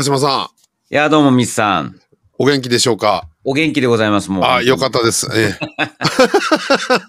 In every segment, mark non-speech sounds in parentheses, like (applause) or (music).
鹿島さん。いや、どうも、ミスさん。お元気でしょうかお元気でございます、もう。あ、よかったです。え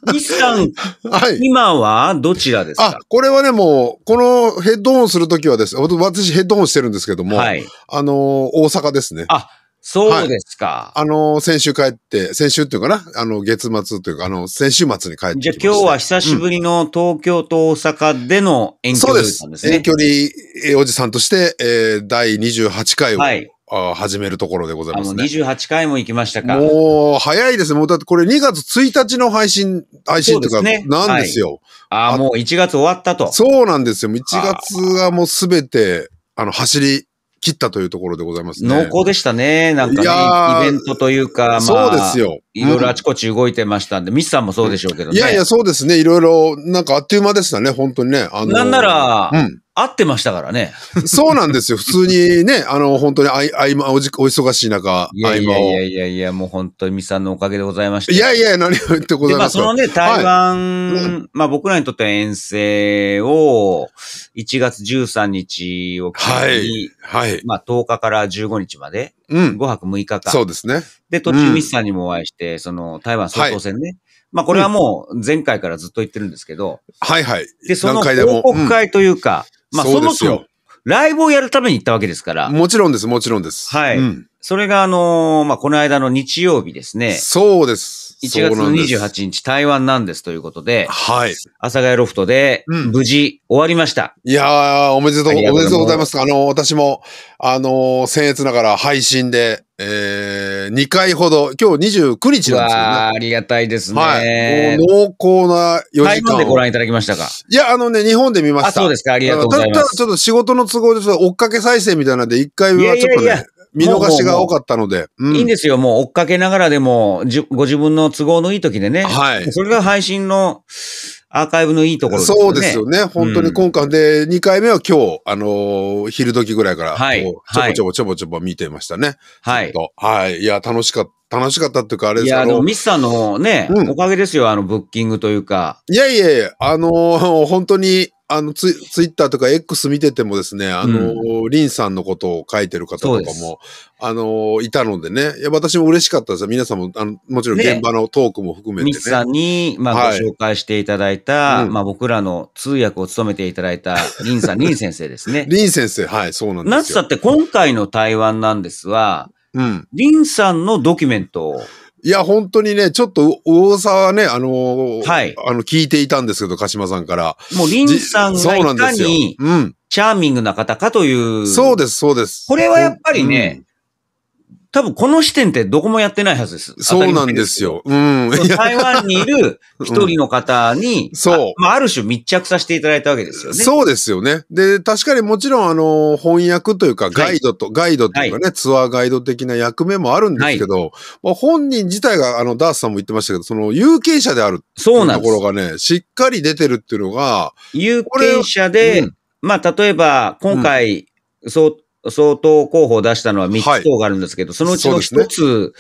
え。(laughs) ミスさん、はい、今はどちらですかあ、これはね、もう、このヘッドホンするときはです私ヘッドホンしてるんですけども、はい、あのー、大阪ですね。あ、そうですか。はい、あの、先週帰って、先週っていうかな、あの、月末というか、あの、先週末に帰って、ね、じゃあ今日は久しぶりの東京と大阪での遠距離だったんですね。そうです遠距離おじさんとして、えー、第28回を。はいあ始めるところでございます、ね。あの、28回も行きましたか。もう、早いですね。もう、だってこれ2月1日の配信、配信とか、なんですよ。すねはい、ああ、もう1月終わったと。そうなんですよ。1月がもうすべて、あの、走り切ったというところでございますね。濃厚でしたね。なんかね、イベントというか、まあ、そうですよ。いろいろあちこち動いてましたんで、ミスさんもそうでしょうけどね。いやいや、そうですね。いろいろ、なんかあっという間でしたね、本当にね。あのなんなら、うん会ってましたからね。そうなんですよ。普通にね、(laughs) あの、本当にあい、あいま、おじ、お忙しい中、いやいやいやいやいや、もう本当にみさんのおかげでございました。いやいや、何を言ってございますまあ、そのね、台湾、はいまあ僕らにとっては遠征を、1月13日を機に、はい。はい。まあ10日から15日まで、うん。5泊6日間。そうですね。で、途中ミスさんにもお会いして、うん、その、台湾総統選ね。はいまあこれはもう前回からずっと言ってるんですけど。はいはい。で、その報告会というか、うまあ、そうですよそもそもライブをやるために行ったわけですから。もちろんです、もちろんです。はい。うんそれがあのーまあ、この間の日曜日ですね。そうです。1月28日、台湾なんですということで、はい。阿佐ヶ谷ロフトでうん無事終わりました。いやー、おめでとう、おとうめでとうございます。あの、私も、あのー、僭越ながら配信で、えー、2回ほど、今日29日なんですよね。ああ、ありがたいですね。はい。濃厚な4時間。湾でご覧いただきましたかいや、あのね、日本で見ました。あ、そうですか。ありがとうございただただちょっと仕事の都合で、ちょっと追っかけ再生みたいなんで、一回はちょっやといねや、、見逃しが多かったので。うん、いいんですよ。もう追っかけながらでも、じご自分の都合のいい時でね。はい。それが配信のアーカイブのいいところですね。そうですよね。本当に今回で、うん、2回目は今日、あのー、昼時ぐらいから、はい。ちょぼちょぼちょぼちょぼ見てましたね。はい。はい。いや、楽しかった。楽しかったっていうか、あれですけど。いや、でも、ミスさんのね、うん、おかげですよ、あの、ブッキングというか。いやいやいや、あのー、本当に、あのツ、ツイッターとか X 見ててもですね、あの、うん、リンさんのことを書いてる方とかも、あの、いたのでね、いや、私も嬉しかったです皆さんも、あの、もちろん現場のトークも含めてね。リンさんに、まあ、はい、ご紹介していただいた、うん、まあ、僕らの通訳を務めていただいた、リンさん、リン先生ですね。(laughs) リン先生、はい、そうなんですよ。なつだって今回の台湾なんですが、うん。リンさんのドキュメントを、いや、本当にね、ちょっと、大沢はね、あのー、はい。あの、聞いていたんですけど、鹿島さんから。もう、リンさんがいかに、うん。チャーミングな方かという。そうです、そうです。これはやっぱりね、うん、多分この視点ってどこもやってないはずです。そうなんですよ。うん。台湾にいる一人の方に、う (laughs) ん、そう。まあ、ある種密着させていただいたわけですよね。そうですよね。で、確かにもちろん、あの、翻訳というか、ガイドと、はい、ガイドというかね、はい、ツアーガイド的な役目もあるんですけど、はい、まあ、本人自体が、あの、ダースさんも言ってましたけど、その、有権者であるそうなんところがね、しっかり出てるっていうのが、有権者で、うん、まあ、例えば、今回、うんそう、相当候補を出したのは3つ等があるんですけど、はい、そのうちの1つ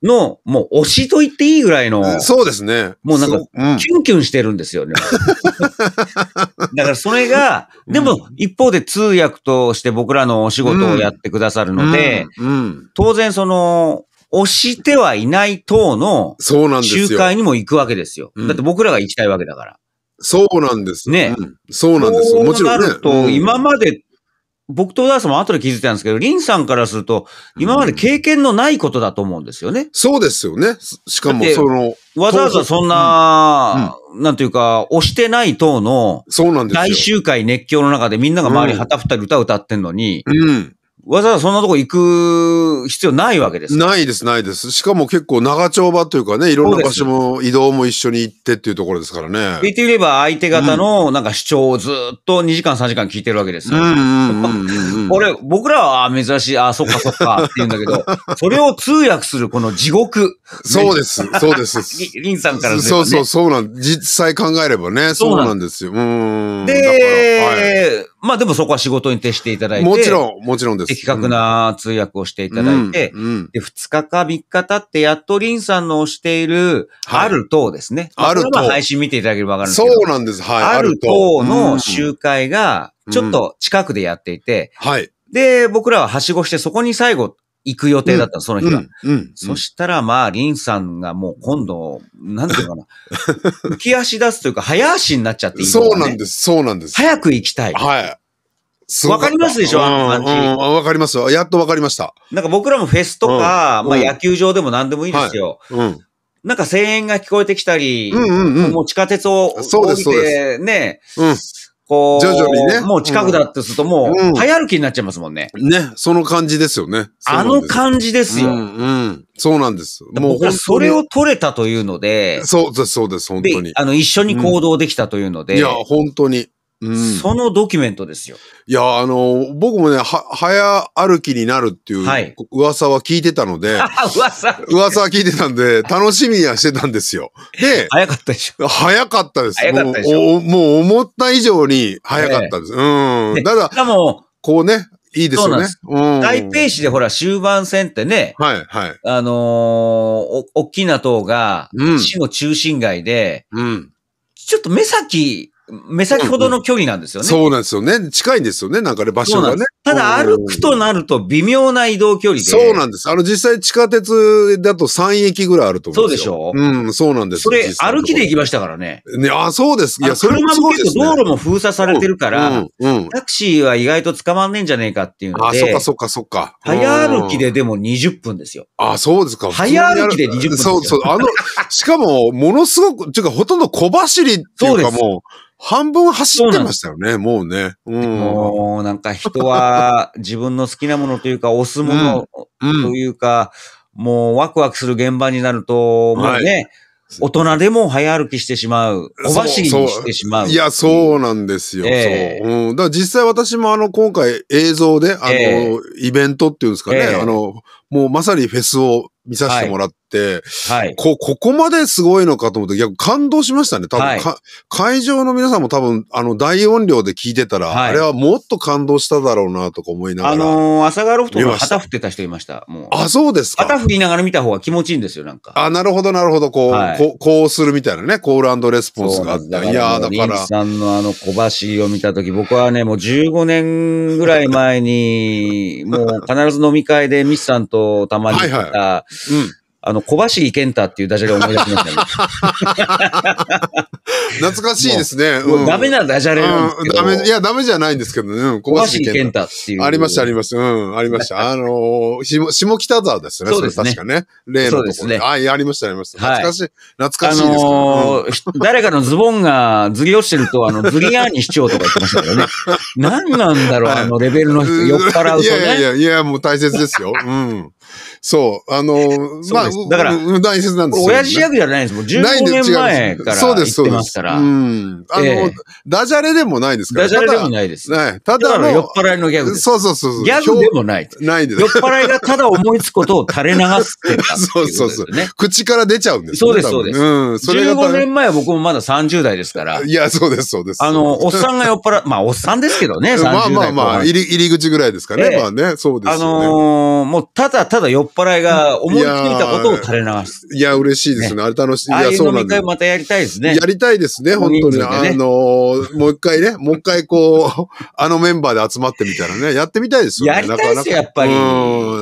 の、もう推しと言っていいぐらいの、そうですね。もうなんか、キュンキュンしてるんですよね。(laughs) だからそれが、でも一方で通訳として僕らのお仕事をやってくださるので、当然その、押してはいない党の集会にも行くわけですよ。だって僕らが行きたいわけだから。そうなんです。ね。そうなんですよ。もちろん、ると、今まで僕とダースも後で気づいたんですけど、リンさんからすると、今まで経験のないことだと思うんですよね。うん、そうですよね。しかも、その。わざわざそんな、うんうん、なんていうか、押してない党の、そうなんです大集会熱狂の中でみんなが周り旗振ったり歌歌ってんのに、うん。わざわざそんなとこ行く必要ないわけですないですないですしかも結構長丁場というかねいろんな場所も移動も一緒に行ってっていうところですからね言ってみれば相手方のなんか主張をずっと2時間3時間聞いてるわけですよ俺僕らは珍しいあそっかそっかって言うんだけどそれを通訳するこの地獄そうですそうです (laughs) ンさんから、そうそうそうなん実際考えればねそうなんですようんで、はいまあでもそこは仕事に徹していただいて。もちろん、もちろんです。的確な通訳をしていただいて、うんで、2日か3日経ってやっとリンさんのしている、ある党ですね。はい、ある党。配信見ていただければわかるんですけど。そうなんです。はい。ある党の集会が、ちょっと近くでやっていて、はい。で、僕らははしごして、そこに最後、行く予定だった、その日は。うん。そしたら、まあ、リンさんがもう今度、なんていうかな、(laughs) 浮き足出すというか、早足になっちゃっていい、そうなんです、そうなんです。早く行きたい。はい。わかりますでしょあの感じ。わかりますやっとわかりました。なんか僕らもフェスとか、まあ野球場でも何でもいいんですよ。うん。なんか声援が聞こえてきたり、もう地下鉄を降りて、ね、うん。こう、徐々にね。もう近くだってすると、もう、早歩きになっちゃいますもんね。ね、その感じですよね。あの感じですよ。うん、そうなんです。もう、それを取れたというので。そうです、そうです、本当に。あの、一緒に行動できたというので。いや、本当に。そのドキュメントですよ。いや、あの、僕もね、は、早歩きになるっていう噂は聞いてたので、(laughs) 噂噂は聞いてたんで、楽しみにはしてたんですよ。で、早かったでしょ。早かったです。早もう思った以上に早かったです。ー、うん。ただ、もこうね、いいですよね。うん、台北市でほら終盤戦ってね、はいはい。あのお、大きな党が、市の中心街で、うん、ちょっと目先、目先ほどの距離なんですよね。そうなんですよね。近いんですよね。なんかね、場所がね。ただ歩くとなると微妙な移動距離で。そうなんです。あの、実際地下鉄だと3駅ぐらいあると思うんですよ。そうでしょうん、そうなんです。それ、歩きで行きましたからね。ね、あ、そうです。いや、それもう道路も封鎖されてるから、うんうん、タクシーは意外と捕まんねえんじゃねえかっていうので。あ、そっかそっかそっか。早歩きででも20分ですよ。あ、そうですか。早歩きで20分ですよ。そうそう。あの、しかも、ものすごく、っていうか、ほとんど小走りっていうかもう、半分走ってましたよね、もうね。うん、もうなんか人は自分の好きなものというか、押すものというか、うんうん、もうワクワクする現場になると、もうね、はい大人でも早歩きしてしまう。小走りにしてしまういや、そうなんですよ。えー、そう。うん。だから実際私もあの、今回映像で、あの、えー、イベントっていうんですかね、えー、あの、もうまさにフェスを見させてもらって、はい。はい、こ、ここまですごいのかと思って、逆感動しましたね。多分、はい、会場の皆さんも多分、あの、大音量で聞いてたら、はい、あれはもっと感動しただろうな、とか思いながら。あのー、朝川ロフトの旗振ってた人いました。もう。あ、そうですか。旗振りながら見た方が気持ちいいんですよ、なんか。あ、なるほど、なるほど。こう、はい、こう、こうするみたいなね、コールレスポンスがあった。いやだから。リさんのあの小橋を見たとき、僕はね、もう15年ぐらい前に、もう必ず飲み会でミスさんとと、たまに来た、はいはいうんあの、小走り健太っていうダジャレを思い出しましたね。(laughs) 懐かしいですね。う、ん、ダメなダジャレなんですけど、うん、ダメ、いや、ダメじゃないんですけどね。小走り健太っていう。ありました、ありました。うん、ありました。(laughs) あのー、下、下北沢ですね。そうですね。確かね。例のところ。そうですね。あ、いや、ありました、ありました。懐かしい。はい、懐かしいです、あのー誰かのズボンがずり落ちてると、あの、ずりアーに市長とか言ってましたけどね。(laughs) 何なんだろう、あのレベルの酔っ払うとね。いやいやいや、もう大切ですよ。うん。そう。あの、(laughs) まあ、だから、大切なんですよ、ね。親父役じゃないんですもん。15年前から言ってますから。うん。あの、えー、ダジャレでもないですから。ダジャレでもないです。はい。ただの。酔っ払いのギャグそうそうそうそう。ギャグでもない。ないです。酔っ払いがただ思いつくことを垂れ流すって、ね、(laughs) そうそうそう。口から出ちゃうんです、そうです、そうです。うん。それ15年前は僕もまだ30代ですから。いや、そうです、そうです。あの、おっさんが酔っ払、まあ、おっさんですけどね、30代。まあまあまあ、入り口ぐらいですかね。えー、まあね、そうですよね。あのー、もうただただだ酔っ払いが思いついたことを垂れ流す。いや、嬉しいですね。あれ楽しい。いや、そうなんでまたやりたいですね。やりたいですね、本当に。あの、もう一回ね、もう一回こう、(laughs) あのメンバーで集まってみたらね、やってみたいですよね。やりたいですよ、やっぱり。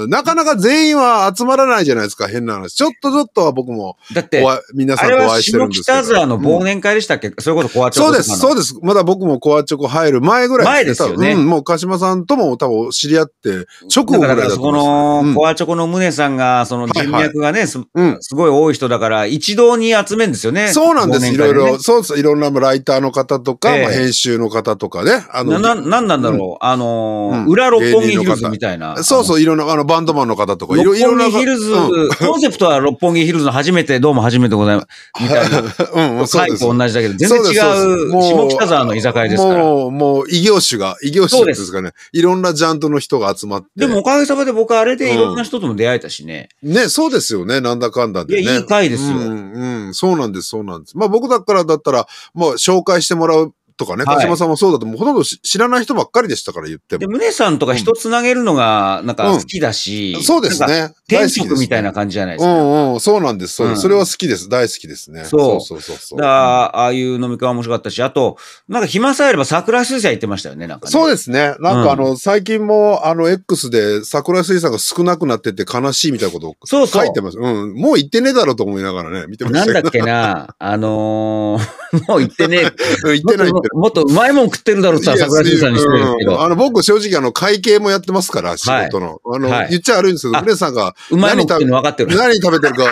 なかなか全員は集まらないじゃないですか、変な話。ちょっとちょっとは僕も、だって、皆さんとお会いしてるんですけど。あれは北沢の忘年会でしたっけ、それこそコアチョコ。そうです、そうです。まだ僕もコアチョコ入る前ぐらいです。前ですよね。うん、もう鹿島さんとも多分知り合って、直後ぐらいだと思います。だからそこの、コアチョコこの宗さんが、その人脈がね、はいはい、す,、うすごい多い人だから、一堂に集めるんですよね。そうなんです、ね、いろいろ。そうそう、いろんなライターの方とか、えー、まあ、編集の方とかね。あのな、なんなんだろう。うん、あのーうん、裏六本木ヒルズみたいな。そうそう、いろんな、あの、バンドマンの方とか、いろいろな。六本木ヒルズ、コンセプトは六本木ヒルズの初めて、どうも初めてございます。みたいな。うん、そうです。同じだけど、全然違う、下北沢の居酒屋ですから。もう、もう、異業種が、異業種ですかね。いろんなジャンルの人が集まって。でも、おかげさまで僕、はあれでいろんな人人とも出会えたしね。ね、そうですよね、なんだかんだで、ね。いや、いい回ですよ。うん、うん、そうなんです、そうなんです。まあ僕だからだったら、もう紹介してもらうとかね、田島さんもそうだと、ほとんど知らない人ばっかりでしたから言っても。宗さんとか人つなげるのが、なんか好きだし、そうですね。天職みたいな感じじゃないですか。うんうん、そうなんです。そうそれは好きです。大好きですね。そうそうそうそう。だああいう飲み会面白かったし、あと、なんか暇さえあれば桜水産行ってましたよね、なんか、そうですね。なんかあの、最近も、あの、X で桜水産が少なくなってて悲しいみたいなことを書いてます。うん。もう行ってねえだろうと思いながらね、見てましたなんだっけな、あのー、(laughs) もう言ってねえ。言ってないもっと。もっとうまいもん食ってるだろうさ、桜新さんにしてるけど。あの、僕正直あの、会計もやってますから、仕事の。あの、言っちゃ悪いんですけど、皆さんが。うまいもん食ってるの分かってる。何食べてるか、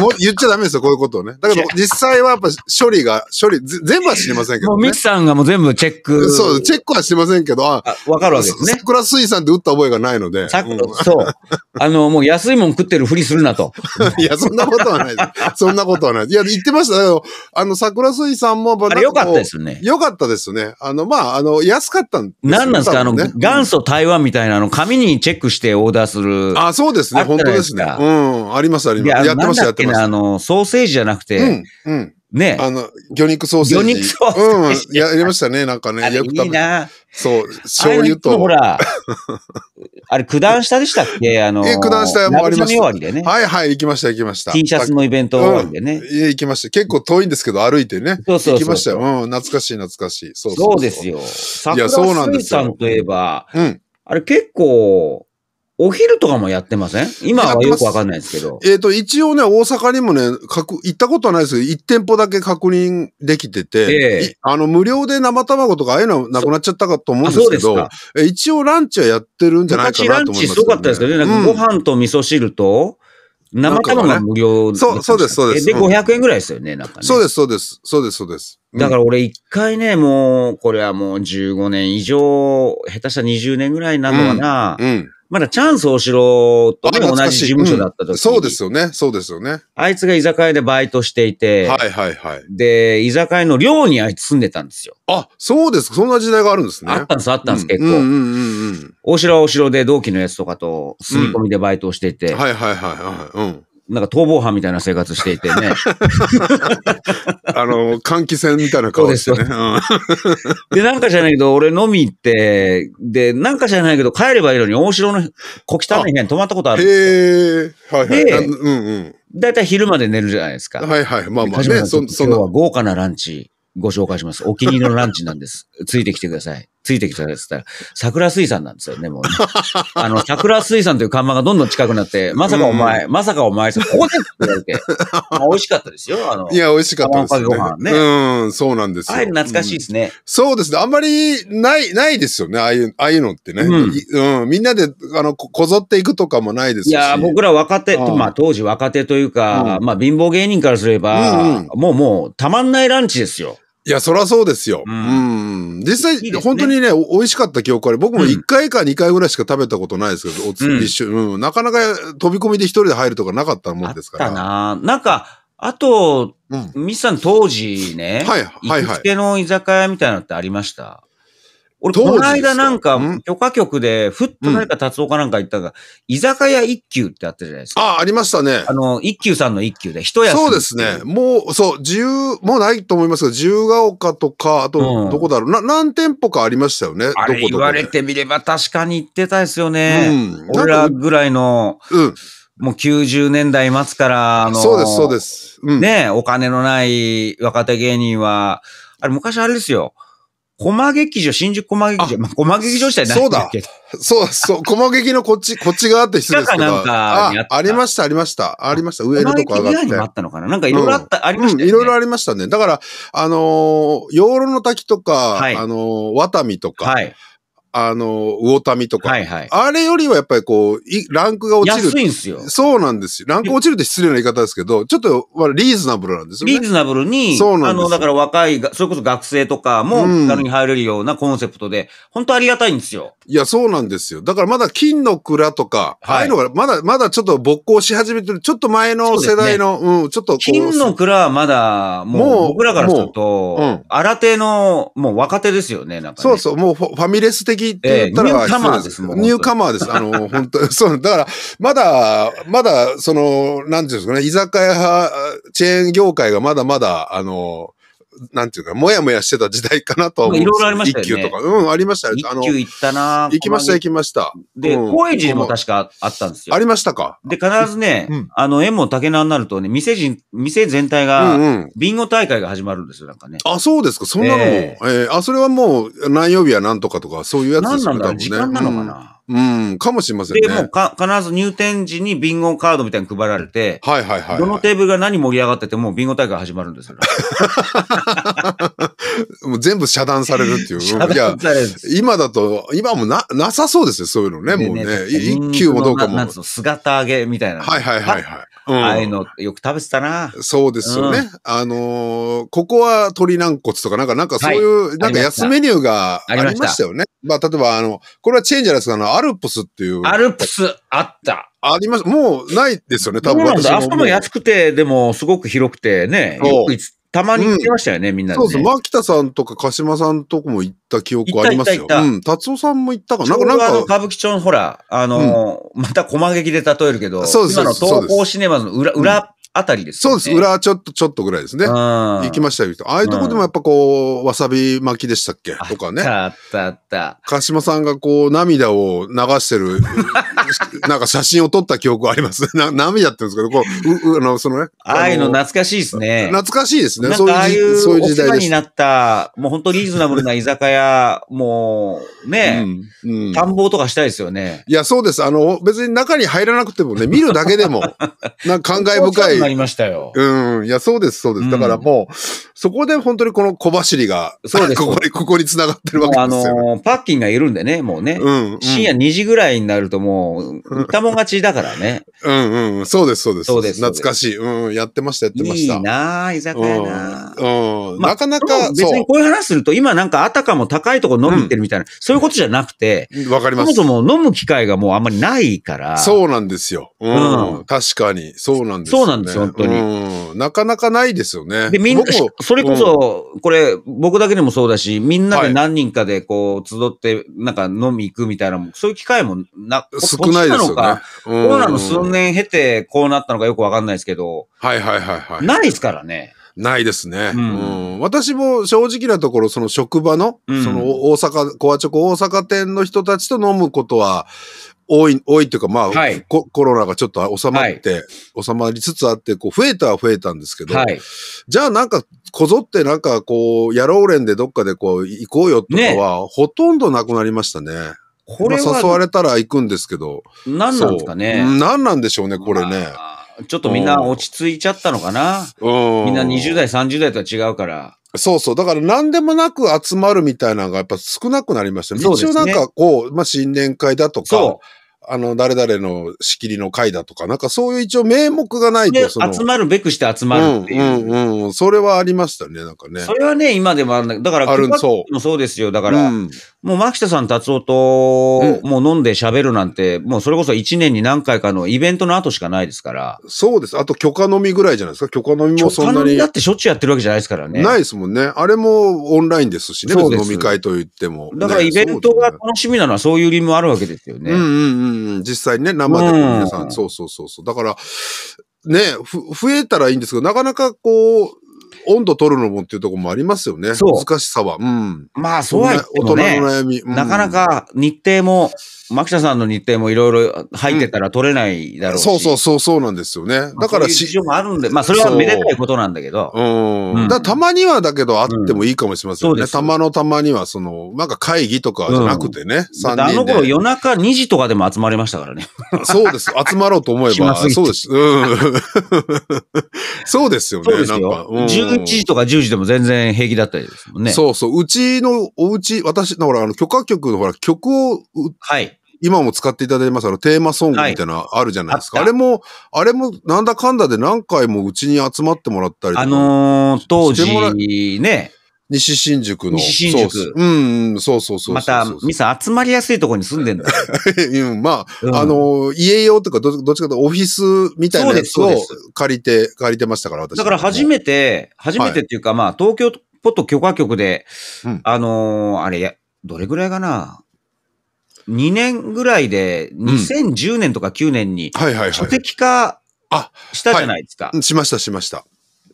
も言っちゃダメですよ、こういうことをね。だけど、実際はやっぱ処理が、処理、全部は知りませんけど。もうミキさんがもう全部チェック。そう、チェックはしてませんけど、あ、わかるわけですね。桜水産って打った覚えがないので。そう。あの、もう安いもん食ってるふりするなと。(laughs) いや、そんなことはない。そんなことはない。いや、言ってました。あの、桜水さんも、あれ良かったですよね。良かったですよね。あの、まあ、あの、安かったんですなんなんですか、ね、あの、元祖台湾みたいなの、紙にチェックしてオーダーする。あ、そうですね。本当ですね。うん。あります、あります。やってました、やってました。あの、ソーセージじゃなくて、うん。うんねあの、魚肉ソーセージ。魚肉ソーセージ。うん、やりましたね、なんかね。よく食べいいな。そう、醤油と。ほら、(laughs) あれ、九段下でしたっけあの、九段下もありました。終わでね。はいはい、行きました、行きました。T シャツのイベント終わりでね。え、行きました。結構遠いんですけど、歩いてね。そうそう行きましたよ。うん、懐かしい、懐かしい。そうそうですよ。いや、そうなんですよ。さんといえば、うん。あれ結構、お昼とかもやってません今はよくわかんないですけど。えっ、ー、と、一応ね、大阪にもね、かく行ったことはないですけど、一店舗だけ確認できてて、えー、あの、無料で生卵とかああいうのはなくなっちゃったかと思うんですけど、一応ランチはやってるんじゃないかなと思います、ね、ランチすごかったですよね。なんかご飯と味噌汁と、生卵が無料、ね、そう、そうです、そうです。で、500円ぐらいですよね、なんかね。そうです、そうです、そうです、そうです。だから俺一回ね、もう、これはもう15年以上、下手した20年ぐらいなのかな。うん、うんまだチャンス大城とね、同じ事務所だった時、うん、そうですよね。そうですよね。あいつが居酒屋でバイトしていて。はいはいはい。で、居酒屋の寮にあいつ住んでたんですよ。あ、そうですそんな時代があるんですね。あったんです、あったんです、うん、結構。うんうんうんうん。大城は大城で同期のやつとかと住み込みでバイトをしていて。うん、はいはいはいはい。うん。なんか逃亡犯みたいな生活していてね。(laughs) あの、換気扇みたいな顔すよね。(laughs) で、なんかじゃないけど、俺飲み行って、で、なんかじゃないけど、帰ればいいのに、大城の小北の部屋に泊まったことあるんですよ。へえ、はいはい。うんうん。だいたい昼まで寝るじゃないですか。はいはい。まあまあね、そんな。今日は豪華なランチご紹介します。お気に入りのランチなんです。ついてきてください。ついてきたやつだ桜水産なんですよね、もう、ね、(laughs) あの、桜水産という看板がどんどん近くなって、まさかお前、うん、まさかお前、ここでって言われて、(laughs) まあ、美味しかったですよ、あの。いや、美味しかったです、ね。ご飯ね。うん、そうなんですよ。ああいうの懐かしいですね、うん、そうですね。あんまりない、ないですよね、ああいう、ああいうのってね。うん、うん、みんなで、あの、こぞっていくとかもないですし。いや、僕ら若手、まあ当時若手というか、まあ貧乏芸人からすれば、もうもう、たまんないランチですよ。いや、そらそうですよ。うん。実際、いいね、本当にね、美味しかった記憶ある。僕も1回か2回ぐらいしか食べたことないですけど、うん、一瞬、うん。なかなか飛び込みで一人で入るとかなかったもんですから。あったななんか、あと、うん、ミスさん当時ね、はい、はい、はい。行きつけの居酒屋みたいなのってありました俺、この間なんか、許可局で、ふっと誰か達夫かなんか言ったが、うん、居酒屋一休ってあったじゃないですか。ああ、ありましたね。あの、一休さんの一休で、一休そうですね。もう、そう、自由、もうないと思いますけど、自由が丘とか、あと、どこだろう、うん、な、何店舗かありましたよね。あれ言われてみれば確かに行ってたですよね。うん。俺らぐらいの、うん。もう90年代末から、あの、そうです、そうです。うん、ねお金のない若手芸人は、あれ昔あれですよ。駒劇場、新宿駒劇場、あまあ、駒劇場自体ないんだけど。そうだ。そう、そう、駒劇のこっち、(laughs) こっち側って人ですけど。なんかあ、ありました、ありました。ありました。上のとこ上がって。あったのかななんかいろいろあった、うん、ありましたね、いろいろありましたね。だから、あのー、養老の滝とか、はい、あのー、タミとか、はい、あの、魚民とか。はいはい。あれよりはやっぱりこう、いランクが落ちる。安いんですよ。そうなんですよ。ランク落ちるって失礼な言い方ですけど、ちょっとリーズナブルなんですよね。リーズナブルに、そうなんですあの、だから若い、それこそ学生とかも気軽に入れるようなコンセプトで、本当ありがたいんですよ。いや、そうなんですよ。だからまだ金の蔵とか、はい、ああいうのがまだ、まだちょっと勃興し始めてる、ちょっと前の世代の、うね、うん、ちょっと金の蔵はまだ、もう、僕らからすると、ううん、新手の、もう若手ですよね、なんか、ね、そうそう、もうファミレス的って言ったら、えー、ニューカマーです、もん。ニューカマーです。あの、(laughs) 本当そう、だから、まだ、まだ、その、なんていうんですかね、居酒屋、チェーン業界がまだまだ、あの、なんていうか、もやもやしてた時代かなとは思う。いろいろありましたよね。一級とか。うん、ありました一級行ったな行きました、行きました。で、高円寺も確かあったんですよ。ありましたか。で、必ずね、うん、あの、縁も竹縄になるとね、店人、店全体が、ビンゴ大会が始まるんですよ、なんかね。あ、そうですか。そんなのも。えー、えー、あ、それはもう、何曜日は何とかとか、そういうやつですね。何なんだろう、時間なのかな。うん、かもしれませんね。で、もうか、必ず入店時にビンゴカードみたいに配られて、はいはいはい、はい、どのテーブルが何盛り上がってても、ビンゴ大会始まるんですよ。(laughs) もう全部遮断されるっていう。いや、今だと、今もな、なさそうですよ、そういうのね、ねもうね。一級もどうかも。なんつうの、姿上げみたいな。はいはいはいはい。うん、ああいうのよく食べてたな。そうですよね。うん、あのー、ここは鶏軟骨とか、なんか、なんかそういう、はい、なんか安メニューがありましたよね。ままあ、例えば、あの、これはチェンジャーですが、アルプスっていう。アルプス、あった。あります。もうないですよね、多分私も。あそこも安くて、でもすごく広くてね、よく行たまに行ってましたよね、みんなで、ね。そうそう、牧田さんとか鹿島さんとこも行った記憶ありますよ。うん、達夫さんも行ったかな。なんか、あの、歌舞伎町のほら、あのー、また小間劇で例えるけど、そうです今の東シネマズの裏、裏あたりですね。そうです。裏ちょっと、ちょっとぐらいですね。行きましたよ。ああいうとこでもやっぱこう、わさび巻きでしたっけとかね。あったあった鹿島さんがこう、涙を流してる、(laughs) なんか写真を撮った記憶ありますね。(laughs) な涙って言うんですけど、こう、う、うあの、そのね。ああいうの懐かしいですね。懐かしいですね。そういう、そういう時代です。になった、もう本当リーズナブルな居酒屋、もう、ね、うん、うん、探とかしたいですよね。いや、そうです。あの、別に中に入らなくてもね、見るだけでも、(laughs) なんか感慨深い。りましたよ。うん。いや、そうです、そうです。だからもう、そこで本当にこの小走りが、そうですここに、ここに繋がってるわけあですよ、ね。のーパッキンがいるんでね、もうね。うんうん深夜2時ぐらいになるともう、た (laughs) もがちだからね。うんうん。そうです、そうです。そうですそうです懐かしい。うんやってました、やってました。いな居酒屋なうん。うんなかなか、別にこういう話すると、今なんかあたかも高いとこ飲み行ってるみたいな、そういうことじゃなくて、う。わかります。そも飲む機会がもうあんまりないから、そうなんですよ。うん。うん確かに。そうなんですよ、ね。そうなんですよ。本当に。なかなかないですよね。で、みんな、それこそ、これ、僕だけでもそうだし、みんなで何人かでこう、集って、なんか飲み行くみたいな、そういう機会もな、少ないですよね。コロナの数年経て、こうなったのかよくわかんないですけど。はいはいはいはい。ないですからね。ないですね、うん、私も正直なところ、その職場の、その大阪、コアチョコ大阪店の人たちと飲むことは、多い、多いというか、まあ、はい、コロナがちょっと収まって、はい、収まりつつあって、こう、増えたは増えたんですけど、はい、じゃあなんか、こぞってなんか、こう、やろうれんでどっかでこう、行こうよとかは、ね、ほとんどなくなりましたね。これは、誘われたら行くんですけど。何なんですかね。何なんでしょうね、これね。ちょっとみんな落ち着いちゃったのかな。みんな20代、30代とは違うから。そうそう。だから何でもなく集まるみたいなのがやっぱ少なくなりましたね。ね一応なんかこう、まあ、新年会だとか、あの、誰々の仕切りの会だとか、なんかそういう一応名目がないと。集まるべくして集まるっていう。うん、うん、それはありましたね、なんかね。それはね、今でもあるんだけど、だから、あるそうもそうですよ。だから、うん、もう牧田さん達夫と、もう飲んで喋るなんて、うん、もうそれこそ1年に何回かのイベントの後しかないですから。そうです。あと許可飲みぐらいじゃないですか。許可飲みもそんなに。だってしょっちゅうやってるわけじゃないですからね。ないですもんね。あれもオンラインですしね、飲み会と言っても、だからイベントが楽しみなのはそういう理由もあるわけですよね。うんうんうん。、実際にね、生で皆さん、そうそうそうそう。だから、ね、ふ、増えたらいいんですけど、なかなかこう、温度取るのもっていうところもありますよね。難しさは。うん。まあ、そうはっても、ね、大人の悩み、うん、なかなか日程も、牧田さんの日程もいろいろ入ってたら取れないだろうし、うん、そうそうそうそうなんですよね。だから、市場もあるんで、まあ、それはめでたいことなんだけど。ううん。だたまにはだけどあってもいいかもしれませんね。うん、たまのたまには、その、なんか会議とかじゃなくてね。うん、あの頃夜中2時とかでも集まりましたからね。(laughs) そうです。集まろうと思えば。(laughs) そうです。うん。(laughs) そうですよね。そうですよ。なんか、11時とか10時でも全然平気だったりですもんね。そうそう。うちのおうち、私、だからあの許可局のほら曲を、はい。今も使っていただいてます、あの、テーマソングみたいなあるじゃないですか。はい、ああれも、あれも、なんだかんだで何回もうちに集まってもらったりとか。あのー、当時、ね、西新宿の。西新宿。うん、うそうそうそうまた、ミサ集まりやすいところに住んでんだ。(laughs) うん、まあ、うん、あの、家用とかど、どっちかとオフィスみたいなやつを借りて、借りてましたから、私。だから初めて、初めてっていうか、はい、まあ、東京ポット許可局で、うん、あのー、あれや、どれぐらいかな2年ぐらいで、2010年とか9年に、書籍化したじゃないですか。しました、しました。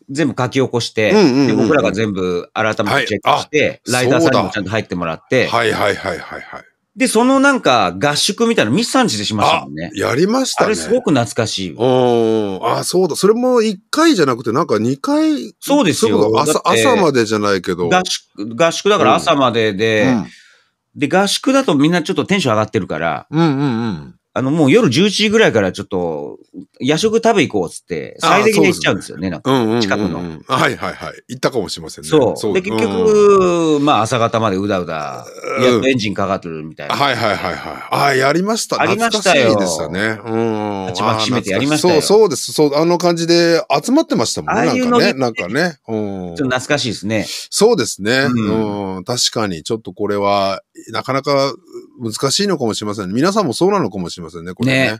全部書き起こして、で僕らが全部改めてチェックして、ライターさんにもちゃんと入ってもらって。はいはいはいはいはい。で、そのなんか合宿みたいなミスさんちでしましたもんね。やりましたね。あれすごく懐かしい。おあ、そうだ。それも1回じゃなくて、なんか2回。そうですよ。朝、朝までじゃないけど。合宿、合宿だから朝までで、うんうん、で、合宿だとみんなちょっとテンション上がってるから、うんうんうん。あの、もう夜11時ぐらいからちょっと、夜食食べ行こうっつって、最適で行っちゃうんですよね、なんか、近くの。はいはいはい。行ったかもしれませんね。そう。で、結局、まあ、朝方までうだうだ、エンジンかかってるみたいな。はいはいはいはい。ああ、やりました。ありましたよ。ましたね。うん。立場閉めてやりましたよ。そう、そうです。そう、あの感じで集まってましたもんね。ね。なんかね。うん。ちょっと懐かしいですね。そうですね。うん。確かに、ちょっとこれは、なかなか難しいのかもしれません、皆さんもそうなのかもしれませんね、これね。ね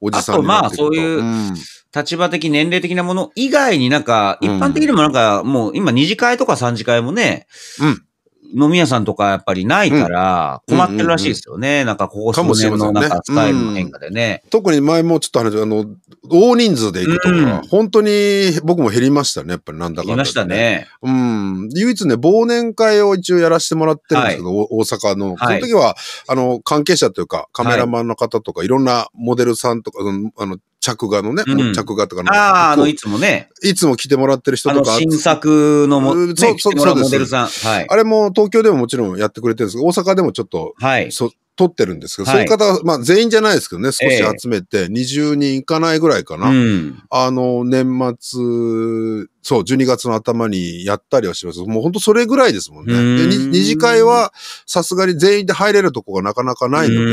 おじさんと。あとまあ、そういう立場的、年齢的なもの以外になんか、一般的にもなんか、もう今2次会とか3次会もね、うん、飲み屋さんとかやっぱりないから困ってるらしいですよね。なんかここ数年のなんかスタイルの変化でね。特に前もちょっと話、あの、大人数で行くとか、本当に僕も減りましたね、やっぱりなんだかんだ、ね。減りましたね。うん。唯一ね、忘年会を一応やらせてもらってるんですけど、大阪の。その時は、あの、関係者というか、カメラマンの方とか、いろんなモデルさんとか、あの、着画のね、うん、着画とかの。ああ、あの、いつもね。いつも来てもらってる人とか。新作のも、ね、そうそうそうモデルさん。はい。あれも東京でももちろんやってくれてるんですけど、大阪でもちょっと、はい。そ取ってるんですけど、はい、そういう方、まあ全員じゃないですけどね、少し集めて、20人いかないぐらいかな。えー、あの、年末、そう、12月の頭にやったりはします。もう本当それぐらいですもんね。で、二次会はさすがに全員で入れるとこがなかなかないの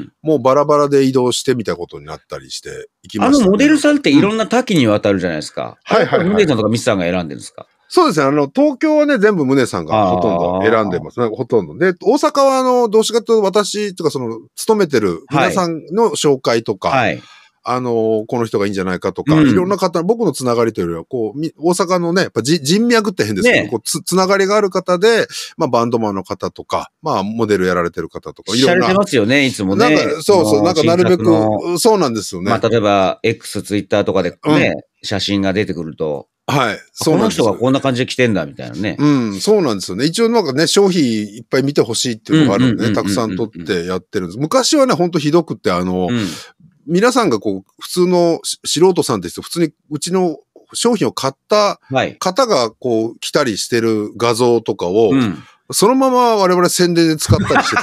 で、もうバラバラで移動してみたことになったりしていきました、ね、あのモデルさんっていろんな多岐にわたるじゃないですか。うん、はいはいはい。運転さんとかミスさんが選んでるんですかそうですね。あの、東京はね、全部宗さんがほとんど選んでますね。ほとんど。で、大阪は、あの、どうしかと私とか、その、勤めてる皆さんの紹介とか、はい、あの、この人がいいんじゃないかとか、うん、いろんな方、僕のつながりというよりは、こう、大阪のね、やっぱ人脈って変ですけど、ね、こうつ、つながりがある方で、まあ、バンドマンの方とか、まあ、モデルやられてる方とか、いろんな。されてますよね、いつもね。なんか、そうそう、なんかなるべく、そうなんですよね。まあ、例えば、X、ツイッターとかでね、うん、写真が出てくると。はい。そうなんですこの人がこんな感じで来てんだ、みたいなね。うん、そうなんですよね。一応なんかね、商品いっぱい見てほしいっていうのがあるんでね、たくさん撮ってやってるんです。昔はね、ほんとひどくって、あの、うん、皆さんがこう、普通の素人さんですと、普通にうちの商品を買った方がこう、来たりしてる画像とかを、うん、そのまま我々宣伝で使ったりしてた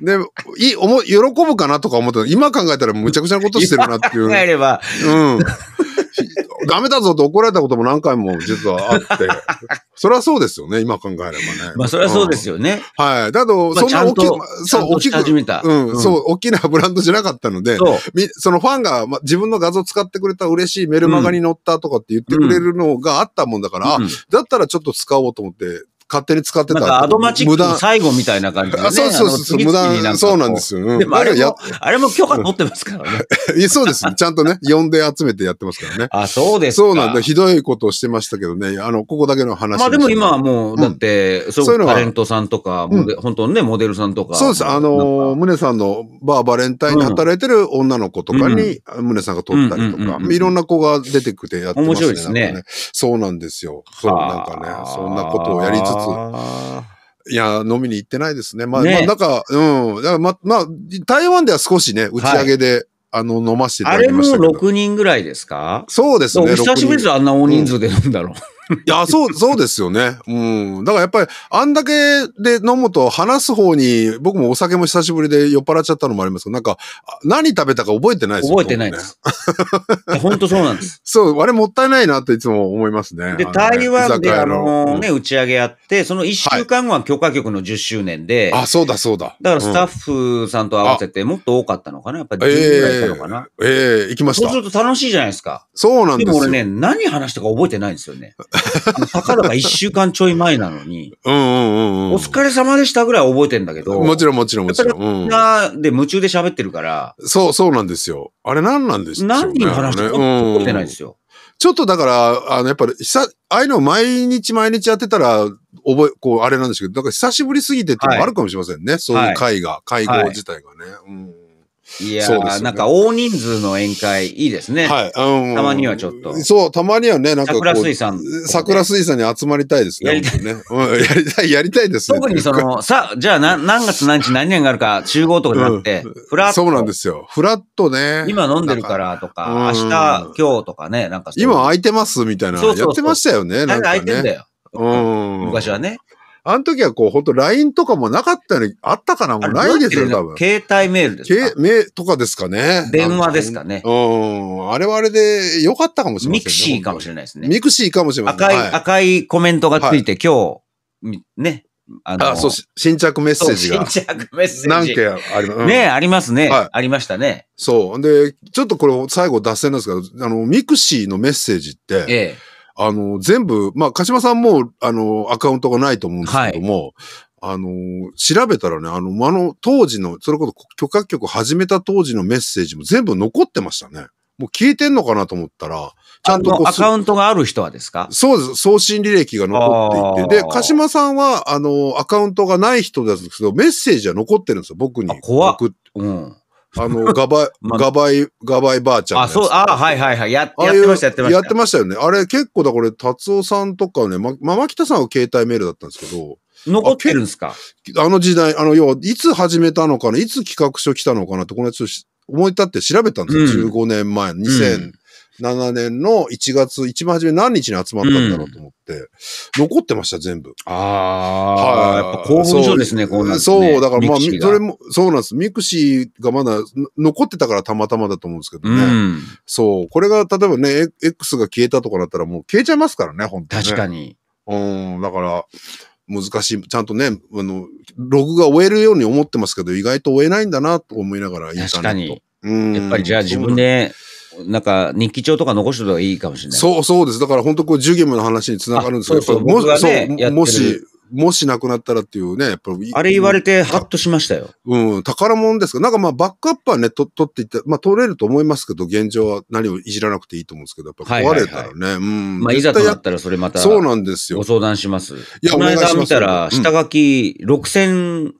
(laughs) でいい、おも、喜ぶかなとか思った今考えたらむちゃくちゃなことしてるなっていう。(laughs) 考えれば。うん。ダメだぞと怒られたことも何回も実はあって。(laughs) そりゃそうですよね、今考えればね。まあそりゃそうですよね。うん、はい。だと、そんな大きい、そう、大きく、うん、うん、そう、大きなブランドじゃなかったので、そそのファンが、ま、自分の画像使ってくれた嬉しいメルマガに載ったとかって言ってくれるのがあったもんだから、うん、だったらちょっと使おうと思って勝手に使ってた。なんかアドマチック最後みたいな感じね。(laughs) そうそうそう、無駄、そうなんですよ。うん、でもあれも、あれも許可取ってますからね。(laughs) そうです。ちゃんとね、呼んで集めてやってますからね。(laughs) あ、そうですそうなんだ。ひどいことをしてましたけどね。あの、ここだけの話。まあでも今はもう、だって、そういうのは。タレントさんとか、本当ね、モデルさんとか。そうです。あの、ムさんのバーバレンタインで働いてる女の子とかに、ムさんが撮ったりとか、いろんな子が出てくてやってますね。面白いですね。そうなんですよ。そう、なんかね、そんなことをやりつつ、いや、飲みに行ってないですね。まあ、ね、まあ、なんか、うん。だからま、まあ、台湾では少しね、打ち上げで、はい、あの、飲ませていただきましたあれも6人ぐらいですかそうですね。久しぶりですあんな大人数で飲んだろう。うんいや、そう、そうですよね。うん。だからやっぱり、あんだけで飲むと話す方に、僕もお酒も久しぶりで酔っ払っちゃったのもありますけど、なんか、何食べたか覚えてないですよ覚えてないです。本当そうなんです。(laughs) そう、あれもったいないなっていつも思いますね。で、ね台湾であの、ね、打ち上げやって、その1週間後は許可局の10周年で、はい、あ、そうだそうだ。だからスタッフさんと合わせて、もっと多かったのかなやっぱり10ぐらいいたのかなえー、えー、行きました。そうすると楽しいじゃないですか。そうなんですよ。でも俺ね、何話したか覚えてないんですよね。(laughs) たかだが一週間ちょい前なのに、うんうんうんお疲れ様でしたぐらい覚えてんだけど、もちろんもちろんもちろん。みんなで夢中で喋ってるから、そうそうなんですよ。あれ何なんですか、ね、何人話してるか覚えてないですよ。ちょっとだから、あの、やっぱり、ああいうの毎日毎日やってたら、覚え、こう、あれなんですけど、だから久しぶりすぎてっていうのもあるかもしれませんね。はい、そういう会が、会合自体がね。はい、うんいやー、ね、なんか大人数の宴会、いいですね。はい。たまにはちょっと。そう、たまにはね、なんかこう。桜水産。桜水産に集まりたいですね。やりたい。ね、やりたい、(laughs) やりたいですね。特にその、さ、じゃあ何何月何日何年があるか、集合とかになって、フラット。そうなんですよ。フラットね。今飲んでるからとか、か明日、今日とかね、なんか今空いてますみたいな。そうそうそうやってましたよね。なんか、ね、空いてんだよ。うん、昔はね。あの時はこう、本当 LINE とかもなかったのに、あったかなもうないですよ、多分。携帯メールですかけとかですかね。電話ですかね。うん。あれはあれで良かったかもしれない、ね。ミクシーかもしれないですね。ミクシーかもしれない。赤い、はい、赤いコメントがついて、はい、今日、ね。あのあ、そう、新着メッセージが。新着メッセージ。何件あります、うん、ねありますね、はい、ありましたね。そう。で、ちょっとこれ最後脱線なんですけど、あの、ミクシーのメッセージって、ええあの、全部、まあ、鹿島さんも、あの、アカウントがないと思うんですけども、はい、あの、調べたらね、あの、あの、当時の、それこそ許可局始めた当時のメッセージも全部残ってましたね。もう消えてんのかなと思ったら、ちゃんとこう。アカウントがある人はですかそうです。送信履歴が残っていて。で、鹿島さんは、あの、アカウントがない人ですけど、メッセージは残ってるんですよ、僕に。怖っ。うん。あの、ガバイ、(laughs) まガバイ、ガバイばあちゃん。あ、そう、あはいはいはい。やってました、やってました。やってましたよね。あれ結構だ、これ、達夫さんとかね、ま、ママキタさんは携帯メールだったんですけど。残ってるんですかあの時代、あの、要は、いつ始めたのかな、いつ企画書来たのかなって、このやつ思い立って調べたんですよ。うん、15年前、2000。うん7年の1月、一番初め何日に集まったんだろうと思って、うん、残ってました、全部。ああ、はい。やっぱ興奮うですね、こうなそう、だからまあ、それも、そうなんです。ミクシーがまだ残ってたからたまたまだと思うんですけどね。うん、そう。これが、例えばね、X が消えたとかだったらもう消えちゃいますからね、本当に、ね、確かに。うん、だから、難しい。ちゃんとね、あの、ログが終えるように思ってますけど、意外と終えないんだなと思いながら、インターネット。確かに。うん。やっぱりじゃあ自分で、なんか日記帳とか残しておいた方がいいかもしれない。そうそうです。だから本当こう、授業の話につながるんですけど、そうそうもし、もしなくなったらっていうね、やっぱり。あれ言われて、ハッとしましたよ。うん、宝物ですか。なんかまあ、バックアップはね、と取っていって、まあ、取れると思いますけど、現状は何をいじらなくていいと思うんですけど、やっぱ壊れたらね、はいはいはい、うん。まあ、いざとなったらそれまた、そうなんですよ。ご相談します。いや、この間見たら、下書き6000、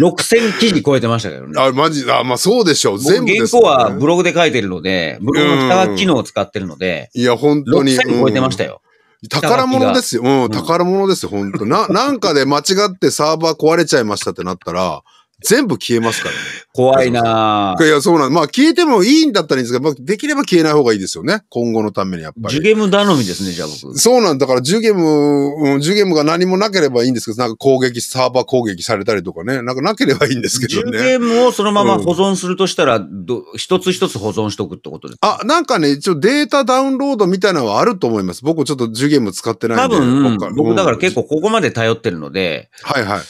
6000 (laughs) 記事超えてましたけどね。あ、マジ、あ、まあそうでしょう。全部です、ね。原稿はブログで書いてるので、ブログの下書き機能を使ってるので、いや、本当に。6000超えてましたよ。宝物ですよ。うん、宝物ですよ、本当な、なんかで間違ってサーバー壊れちゃいましたってなったら、全部消えますからね。怖いないや、そうなんまあ、消えてもいいんだったらいいんですけど、まあ、できれば消えない方がいいですよね。今後のためにやっぱり。ジュゲム頼みですね、じゃあ僕。そうなんだから、ジュゲム、うん、ジュゲムが何もなければいいんですけど、なんか攻撃、サーバー攻撃されたりとかね、なんかなければいいんですけどね。ジュゲムをそのまま保存するとしたら、うん、一つ一つ保存しとくってことですかあ、なんかね、一応データダウンロードみたいなのはあると思います。僕ちょっとジュゲム使ってないんで。多分、僕だから結構ここまで頼ってるので、はいはい。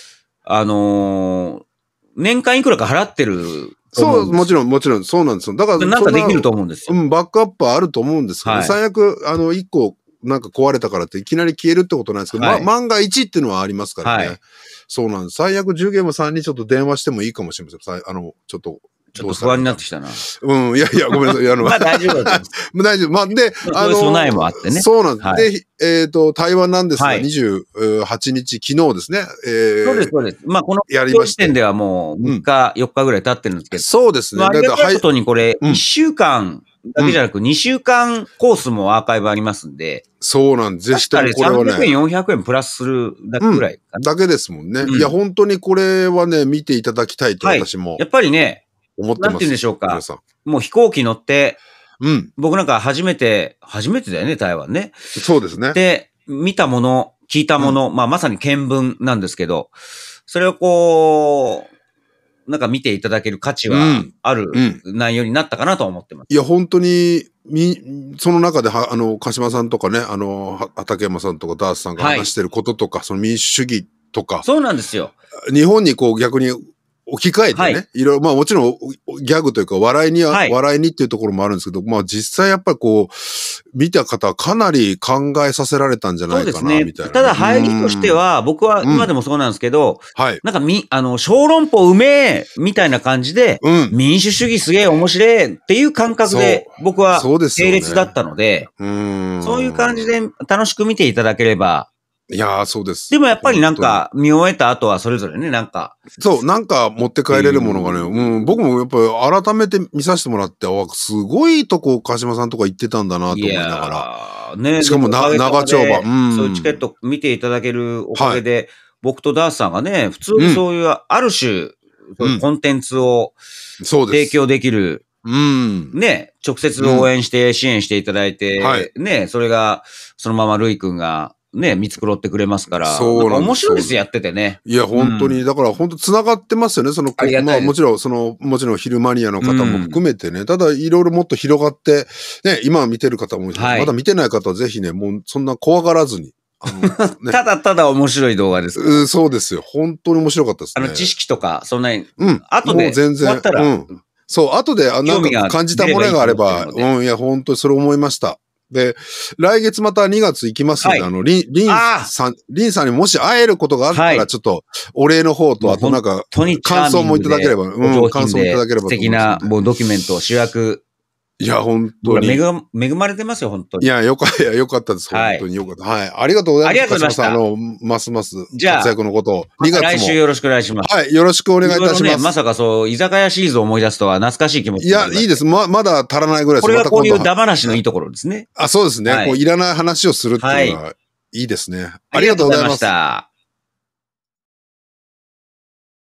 あのー年間いくらか払ってるそう、もちろん、もちろん、そうなんですよ。だから、なんかできると思うんですよ。うん、バックアップはあると思うんですけど、はい、最悪、あの、一個、なんか壊れたからっていきなり消えるってことないですけど、はい、ま、万が一っていうのはありますからね。はい、そうなんです。最悪、10ゲーム3にちょっと電話してもいいかもしれません。あの、ちょっと、ちょっと不安になってきたな。うん、いやいや、ごめんなさい。あのまあ大丈夫だと (laughs) 大丈夫。まあ、で、あの、備えもあってね。そうなんです。はい、で、えっ、ー、と、台湾なんですが、28日、昨日ですね。えー、そうです、そうです。まあ、この、やりま時点ではもう3日、4日ぐらい経ってるんですけど。そうですね。だから、りいこにこれ、1週間だけじゃなく、2週間コースもアーカイブありますんで。そうなんです。ぜひともこれはね。300円、400円プラスするだけぐらい、うん、だけですもんね、うん。いや、本当にこれはね、見ていただきたいと、私も。はい、やっぱりね、思ってます。なんて言うんでしょうか。もう飛行機乗って、うん。僕なんか初めて、初めてだよね、台湾ね。そうですね。で、見たもの、聞いたもの、うん、まあまさに見聞なんですけど、それをこう、なんか見ていただける価値はある内容になったかなと思ってます。うんうん、いや、本当に、み、その中では、あの、鹿島さんとかね、あの、畠山さんとかダースさんが話してることとか、はい、その民主主義とか。そうなんですよ。日本にこう逆に置き換えてね、はい、いろいろ、まあもちろんギャグというか笑いに、はい、笑いにっていうところもあるんですけど、まあ実際やっぱりこう、見た方はかなり考えさせられたんじゃないかな、そうですね、みたいな。ただ入りとしては、僕は今でもそうなんですけど、うん、はい。なんかみ、あの、小籠包うめえ、みたいな感じで、うん、民主主義すげえ面白えっていう感覚で、僕は、そうです、ね。並列だったので、うん。そういう感じで楽しく見ていただければ、いやそうです。でもやっぱりなんか、見終えた後はそれぞれね、なんか。そう、なんか持って帰れるものがね、うん、僕もやっぱり改めて見させてもらって、あ、すごいとこ、鹿島さんとか行ってたんだなと思いながら。ねしかもな、長丁場。うん。そういうチケット見ていただけるおかげで、はい、僕とダースさんがね、普通にそういう、ある種、うん、コンテンツを、提供できる。うん。ね、直接応援して支援していただいて、うんはい、ね、それが、そのままるいくんが、ね、見繕ってくれますから、そうなん面白いですやっててね。いや、本当に、うん、だから本当繋がってますよね、その、あまあもちろん、その、もちろん昼マニアの方も含めてね、うん、ただいろいろもっと広がって、ね、今見てる方も、はい、まだ見てない方はぜひね、もうそんな怖がらずに。(laughs) ね、ただただ面白い動画です、うん。そうですよ。本当に面白かったですね。あの、知識とか、そんなに、うん、後で、もう全然、うん。そう、後で、あなんか感じたものがあれば、うん、いや、本当にそれ思いました。で、来月また2月行きますので、はい、あの、リン、リンさん、リンさんにもし会えることがあったら、ちょっと、お礼の方と、あとなんか、感想もいただければ、うん、感想もいただければ。素敵な、もうドキュメント、主役いや、本当に。恵まれてますよ、本当に。いや、よかいやよかったです。はい、本当によかった。はい。ありがとうございます。ありがとうございました。あの、ますます、じゃ活躍のことを。2月も。来週よろしくお願いします。はい、よろしくお願いいたします。ね、まさかそう、居酒屋シリーズを思い出すとは懐かしい気持ちいや、いいです。ま、まだ足らないぐらいです。これはこういうダしのいいところですね。あ、そうですね。はい、こう、いらない話をするっていうのは、いいですね。ありがとうございました。